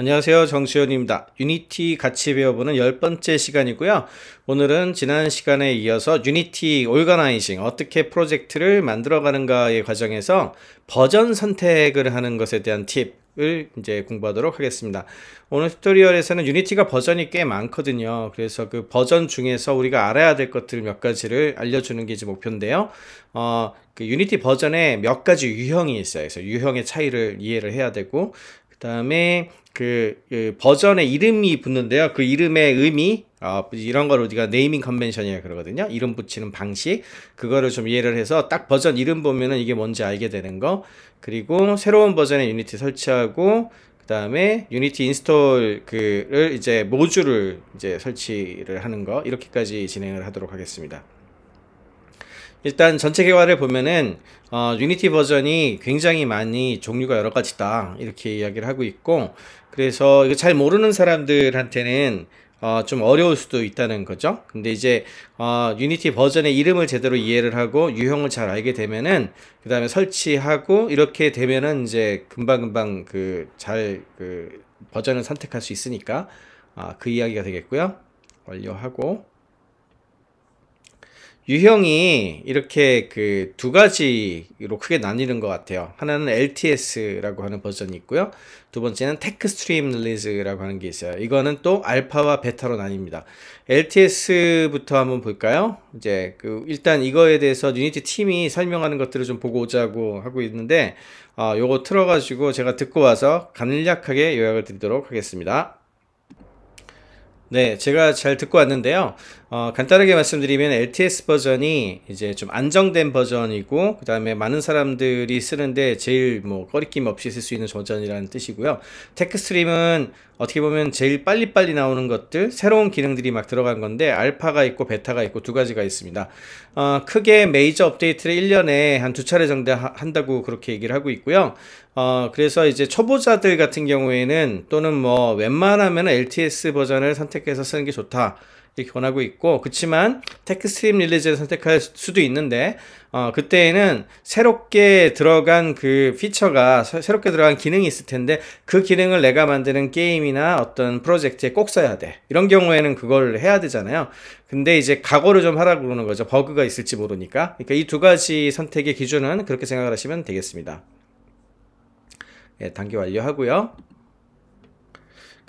안녕하세요. 정수현입니다. 유니티 같이 배워보는 열 번째 시간이고요. 오늘은 지난 시간에 이어서 유니티 올가나이징, 어떻게 프로젝트를 만들어가는가의 과정에서 버전 선택을 하는 것에 대한 팁, 을 이제 공부하도록 하겠습니다. 오늘 튜토리얼에서는 유니티가 버전이 꽤 많거든요. 그래서 그 버전 중에서 우리가 알아야 될 것들 몇 가지를 알려주는 게 이제 목표인데요. 어, 그 유니티 버전에 몇 가지 유형이 있어요. 그래서 유형의 차이를 이해를 해야 되고, 그다음에 그, 그, 버전의 이름이 붙는데요. 그 이름의 의미 아, 이런 걸 우리가 네이밍 컨벤션이라 그러거든요. 이름 붙이는 방식. 그거를 좀 이해를 해서 딱 버전 이름 보면은 이게 뭔지 알게 되는 거. 그리고 새로운 버전의 유니티 설치하고 그다음에 유니티 인스톨 그를 이제 모듈을 이제 설치를 하는 거 이렇게까지 진행을 하도록 하겠습니다. 일단 전체 개화를 보면은 어, 유니티 버전이 굉장히 많이 종류가 여러 가지 다 이렇게 이야기를 하고 있고 그래서 이거 잘 모르는 사람들한테는 어, 좀 어려울 수도 있다는 거죠. 근데 이제 어, 유니티 버전의 이름을 제대로 이해를 하고 유형을 잘 알게 되면은 그 다음에 설치하고 이렇게 되면은 이제 금방금방 그 잘그 그 버전을 선택할 수 있으니까 아, 그 이야기가 되겠고요. 완료하고 유형이 이렇게 그 두 가지로 크게 나뉘는 것 같아요. 하나는 LTS라고 하는 버전이 있고요. 두 번째는 테크 스트림 릴리즈라고 하는 게 있어요. 이거는 또 알파와 베타로 나뉩니다. LTS부터 한번 볼까요? 이제 그 일단 이거에 대해서 유니티 팀이 설명하는 것들을 좀 보고 오자고 하고 있는데 어, 요거 틀어가지고 제가 듣고 와서 간략하게 요약을 드리도록 하겠습니다. 네, 제가 잘 듣고 왔는데요. 어, 간단하게 말씀드리면 LTS 버전이 이제 좀 안정된 버전이고 그 다음에 많은 사람들이 쓰는데 제일 뭐 꺼리낌 없이 쓸 수 있는 버전이라는 뜻이고요. 테크스트림은 어떻게 보면 제일 빨리빨리 나오는 것들 새로운 기능들이 막 들어간 건데 알파가 있고 베타가 있고 두 가지가 있습니다. 어, 크게 메이저 업데이트를 1년에 한 두 차례 정도 하, 한다고 그렇게 얘기를 하고 있고요. 어, 그래서 이제 초보자들 같은 경우에는 또는 뭐 웬만하면 LTS 버전을 선택해서 쓰는 게 좋다. 이렇게 권하고 있고 그렇지만 테크 스트림 릴리즈를 선택할 수도 있는데 어, 그때에는 새롭게 들어간 그 피처가 새롭게 들어간 기능이 있을 텐데 그 기능을 내가 만드는 게임이나 어떤 프로젝트에 꼭 써야 돼 이런 경우에는 그걸 해야 되잖아요 근데 이제 각오를 좀 하라고 그러는 거죠 버그가 있을지 모르니까 그러니까 이 두 가지 선택의 기준은 그렇게 생각을 하시면 되겠습니다 예, 단계 완료하고요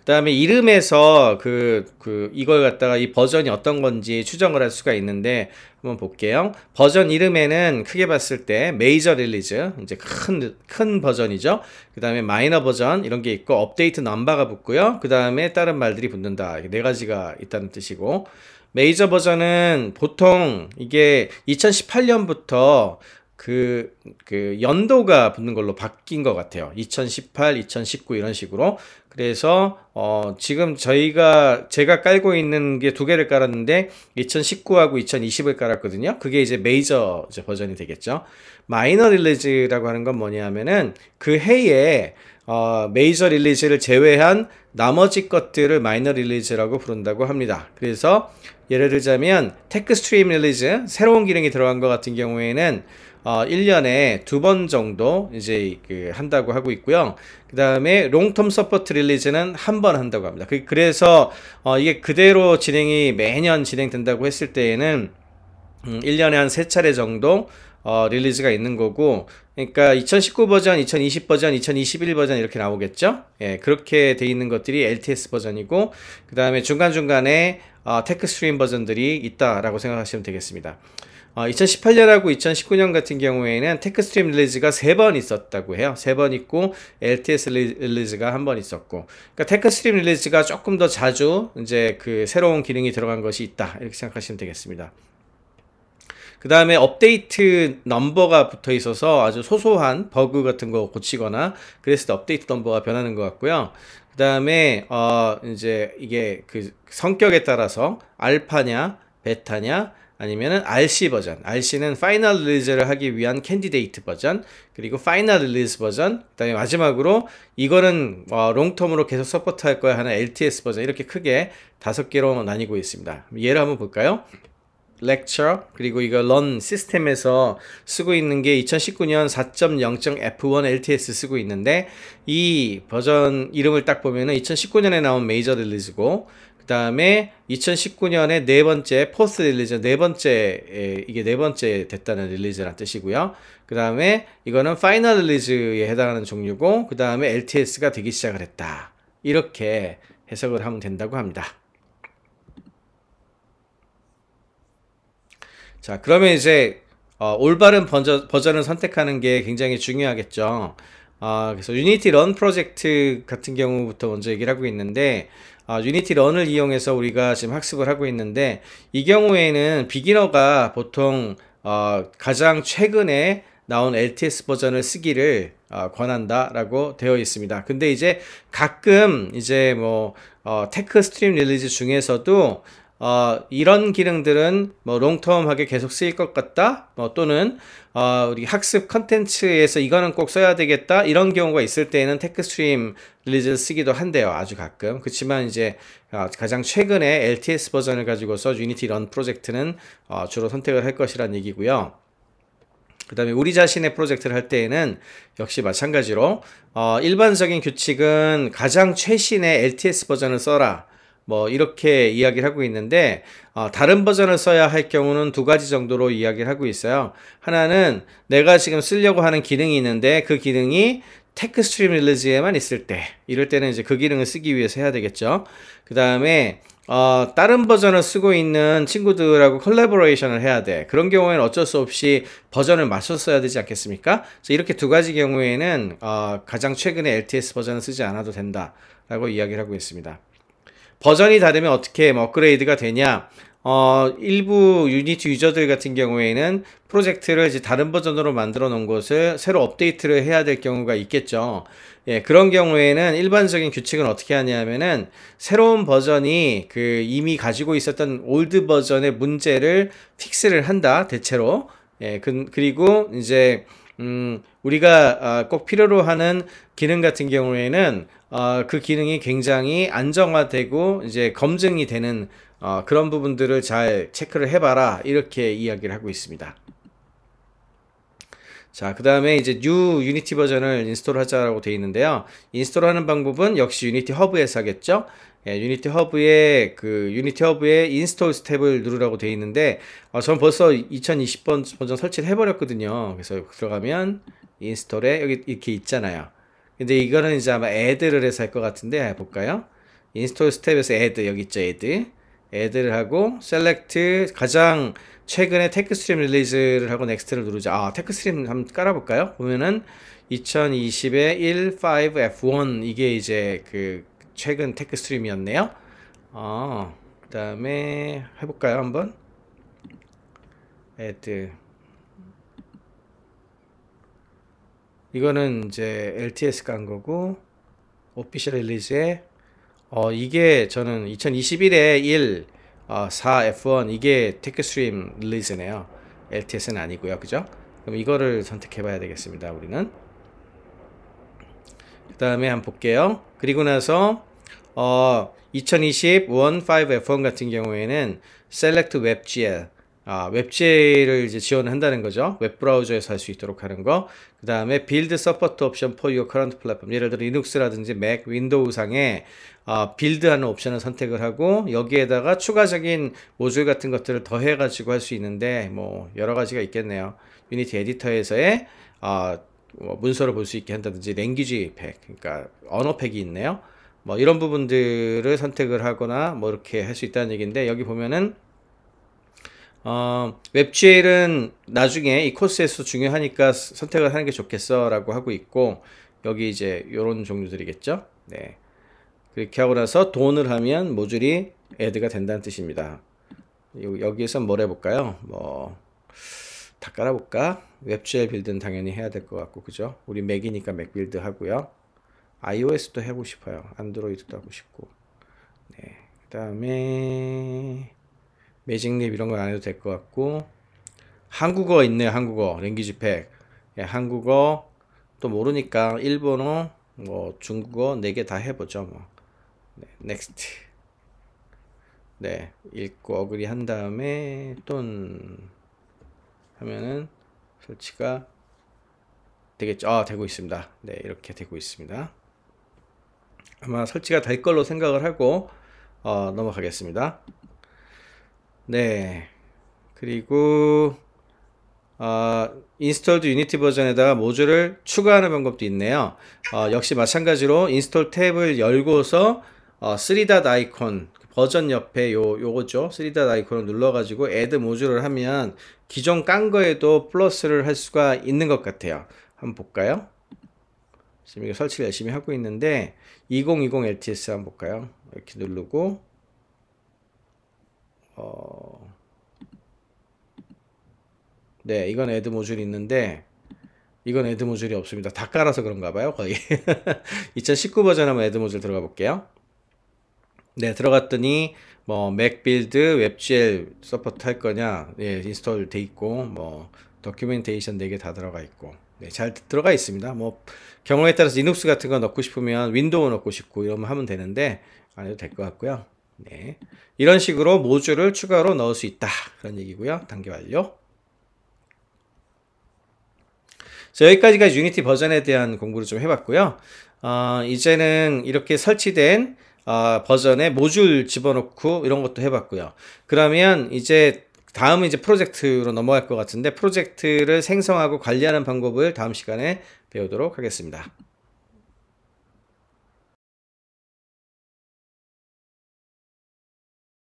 다음에 이름에서 그, 그, 이걸 갖다가 이 버전이 어떤 건지 추정을 할 수가 있는데, 한번 볼게요. 버전 이름에는 크게 봤을 때 메이저 릴리즈, 이제 큰, 큰 버전이죠. 그 다음에 마이너 버전, 이런 게 있고, 업데이트 넘버가 붙고요. 그 다음에 다른 말들이 붙는다. 네 가지가 있다는 뜻이고, 메이저 버전은 보통 이게 2018년부터 그, 그 연도가 붙는 걸로 바뀐 것 같아요. 2018, 2019 이런 식으로. 그래서 어, 지금 저희가 제가 깔고 있는 게 두 개를 깔았는데 2019하고 2020을 깔았거든요. 그게 이제 메이저 이제 버전이 되겠죠. 마이너 릴리즈라고 하는 건 뭐냐면은 하그 해에 어, 메이저 릴리즈를 제외한 나머지 것들을 마이너 릴리즈라고 부른다고 합니다. 그래서 예를 들자면 테크 스트림 릴리즈 새로운 기능이 들어간 것 같은 경우에는 어, 1년에 두 번 정도 이제 그 한다고 하고 있고요. 그 다음에 롱텀 서포트 릴리즈는 한 번 한다고 합니다. 그, 래서 어, 이게 그대로 진행이 매년 진행된다고 했을 때에는 음, 1년에 한 세 차례 정도 어, 릴리즈가 있는 거고, 그러니까 2019 버전, 2020 버전, 2021 버전 이렇게 나오겠죠? 예, 그렇게 돼 있는 것들이 LTS 버전이고, 그 다음에 중간중간에 어, 테크 스트림 버전들이 있다라고 생각하시면 되겠습니다. 어, 2018년하고 2019년 같은 경우에는 테크스트림 릴리즈가 3번 있었다고 해요. 3번 있고 LTS 릴리즈가 1번 있었고. 그러니까 테크스트림 릴리즈가 조금 더 자주 이제 그 새로운 기능이 들어간 것이 있다. 이렇게 생각하시면 되겠습니다. 그 다음에 업데이트 넘버가 붙어 있어서 아주 소소한 버그 같은 거 고치거나 그랬을 때 업데이트 넘버가 변하는 것 같고요. 그 다음에 어 이제 이게 그 성격에 따라서 알파냐 베타냐 아니면은 RC 버전. RC는 파이널 릴리즈를 하기 위한 캔디데이트 버전. 그리고 파이널 릴리즈 버전. 그다음에 마지막으로 이거는 어, 롱텀으로 계속 서포트할 거야 하는 LTS 버전. 이렇게 크게 다섯 개로 나뉘고 있습니다. 예를 한번 볼까요? lecture 그리고 이거 런 시스템에서 쓰고 있는 게 2019년 4.0.f1 LTS 쓰고 있는데 이 버전 이름을 딱 보면은 2019년에 나온 메이저 릴리즈고 그 다음에 2019년에 네 번째 포스트 릴리즈 네 번째 이게 네 번째 됐다는 릴리즈란 뜻이고요. 그 다음에 이거는 파이널 릴리즈에 해당하는 종류고 그 다음에 LTS가 되기 시작을 했다. 이렇게 해석을 하면 된다고 합니다. 자 그러면 이제 어, 올바른 버전, 버전을 선택하는 게 굉장히 중요하겠죠. 아, 그래서 유니티 런 프로젝트 같은 경우부터 먼저 얘기를 하고 있는데 아, 유니티 런을 이용해서 우리가 지금 학습을 하고 있는데 이 경우에는 비기너가 보통 어, 가장 최근에 나온 LTS 버전을 쓰기를 어, 권한다라고 되어 있습니다. 근데 이제 가끔 이제 뭐 어, 테크 스트림 릴리즈 중에서도 어, 이런 기능들은 뭐 롱텀하게 계속 쓰일 것 같다. 뭐 또는 어, 우리 학습 컨텐츠에서 이거는 꼭 써야 되겠다. 이런 경우가 있을 때에는 테크스트림 릴리즈를 쓰기도 한대요. 아주 가끔. 그렇지만 이제 어, 가장 최근에 LTS 버전을 가지고서 유니티 런 프로젝트는 어, 주로 선택을 할 것이란 얘기고요. 그 다음에 우리 자신의 프로젝트를 할 때에는 역시 마찬가지로 어, 일반적인 규칙은 가장 최신의 LTS 버전을 써라. 뭐 이렇게 이야기를 하고 있는데 어, 다른 버전을 써야 할 경우는 두 가지 정도로 이야기를 하고 있어요. 하나는 내가 지금 쓰려고 하는 기능이 있는데 그 기능이 테크스트림 릴리즈에만 있을 때 이럴 때는 이제 그 기능을 쓰기 위해서 해야 되겠죠. 그 다음에 어, 다른 버전을 쓰고 있는 친구들하고 컬래버레이션을 해야 돼. 그런 경우에는 어쩔 수 없이 버전을 맞췄어야 되지 않겠습니까? 그래서 이렇게 두 가지 경우에는 어, 가장 최근의 LTS 버전을 쓰지 않아도 된다라고 이야기를 하고 있습니다. 버전이 다르면 어떻게 뭐 업그레이드가 되냐 어, 일부 유니티 유저들 같은 경우에는 프로젝트를 이제 다른 버전으로 만들어 놓은 것을 새로 업데이트를 해야 될 경우가 있겠죠. 예, 그런 경우에는 일반적인 규칙은 어떻게 하냐면은 새로운 버전이 그 이미 가지고 있었던 올드 버전의 문제를 픽스를 한다, 대체로. 예, 그, 그리고 이제 음, 우리가 아, 꼭 필요로 하는 기능 같은 경우에는 어, 그 기능이 굉장히 안정화되고 이제 검증이 되는 어, 그런 부분들을 잘 체크를 해봐라 이렇게 이야기를 하고 있습니다. 자, 그 다음에 이제 new unity 버전을 인스톨하자라고 되어 있는데요. 인스톨하는 방법은 역시 유니티 허브에서 하겠죠. 예, 유니티 허브에그 유니티 허브에 인스톨 스텝을 누르라고 되어 있는데 어, 전 벌써 2020번 버전 설치를 해버렸거든요. 그래서 들어가면 인스톨에 여기 이렇게 있잖아요. 근데 이거는 이제 아마 애드를 해서 할 것 같은데 볼까요? 인스톨 스텝에서 애드 여기 있죠 애드 애들 하고 셀렉트 가장 최근에 테크스트림 릴리즈를 하고 넥스트를 누르자 아 테크스트림 한번 깔아볼까요 보면은 2 0 2 0에 15F1 이게 이제 그 최근 테크스트림이었네요 아, 어, 그 다음에 해볼까요 한번 애드 이거는 이제 LTS 간 거고 오피셜 릴리즈에 어, 이게 저는 2021에 1, 어, 4, F1 이게 테크스트림 릴리즈네요. LTS는 아니고요. 그죠? 그럼 이거를 선택해 봐야 되겠습니다. 우리는. 그 다음에 한번 볼게요. 그리고 나서 어, 2020 1, 5, F1 같은 경우에는 Select WebGL 아, 웹제를 이제 지원한다는 거죠. 웹브라우저에서 할 수 있도록 하는 거. 그 다음에 빌드 서포트 옵션 p p o r t o p for your current platform. 예를 들어 리눅스라든지 맥, 윈도우 상에 아, 빌드하는 옵션을 선택을 하고 여기에다가 추가적인 모듈 같은 것들을 더해가지고 할 수 있는데 뭐 여러 가지가 있겠네요. 유니티 에디터에서의 아, 뭐 문서를 볼 수 있게 한다든지 랭귀지 팩, 그러니까 언어 팩이 있네요. 뭐 이런 부분들을 선택을 하거나 뭐 이렇게 할 수 있다는 얘기인데 여기 보면은 어, 웹GL은 나중에 이 코스에서 중요하니까 선택을 하는 게 좋겠어라고 하고 있고 여기 이제 이런 종류들이겠죠. 네. 그렇게 하고 나서 돈을 하면 모듈이 애드가 된다는 뜻입니다. 여기에서 뭘 해볼까요? 뭐, 다 깔아볼까? 웹GL 빌드는 당연히 해야 될 것 같고, 그죠? 우리 맥이니까 맥 빌드 하고요. iOS도 해보고 싶어요. 안드로이드도 하고 싶고. 네. 그 다음에, 매직립 이런 건안 해도 될 것 같고 한국어 있네 한국어 랭귀지 팩 예, 한국어 또 모르니까 일본어 뭐 중국어 네 개 다 해보죠 뭐 네, 넥스트 네 읽고 어그리 한 다음에 돈 하면은 설치가 되겠죠 아 되고 있습니다 네 이렇게 되고 있습니다 아마 설치가 될 걸로 생각을 하고 어, 넘어가겠습니다 네. 그리고 어, 인스톨드 유니티 버전에다가 모듈을 추가하는 방법도 있네요. 어, 역시 마찬가지로 인스톨 탭을 열고서 어, 3닷 아이콘 그 버전 옆에 요 요거죠. 3닷 아이콘을 눌러 가지고 add 모듈을 하면 기존 깐 거에도 플러스를 할 수가 있는 것 같아요. 한번 볼까요? 지금 이거 설치를 열심히 하고 있는데 2020 LTS 한번 볼까요? 이렇게 누르고 어, 네, 이건 애드 모듈이 있는데, 이건 애드 모듈이 없습니다. 다 깔아서 그런가 봐요, 거의. 2019 버전 한번 애드 모듈 들어가 볼게요. 네, 들어갔더니, 뭐, 맥빌드, 웹GL 서포트 할 거냐, 예, 인스톨 돼 있고, 뭐, 더큐멘테이션 4개 다 들어가 있고, 네, 잘 들어가 있습니다. 뭐, 경우에 따라서 리눅스 같은 거 넣고 싶으면 윈도우 넣고 싶고, 이러면 하면 되는데, 안 해도 될 것 같고요. 네. 이런 식으로 모듈을 추가로 넣을 수 있다. 그런 얘기고요. 단계 완료. 자, 여기까지가 유니티 버전에 대한 공부를 좀 해봤고요. 어, 이제는 이렇게 설치된 어, 버전에 모듈 집어넣고 이런 것도 해봤고요. 그러면 이제 다음은 이제 프로젝트로 넘어갈 것 같은데 프로젝트를 생성하고 관리하는 방법을 다음 시간에 배우도록 하겠습니다.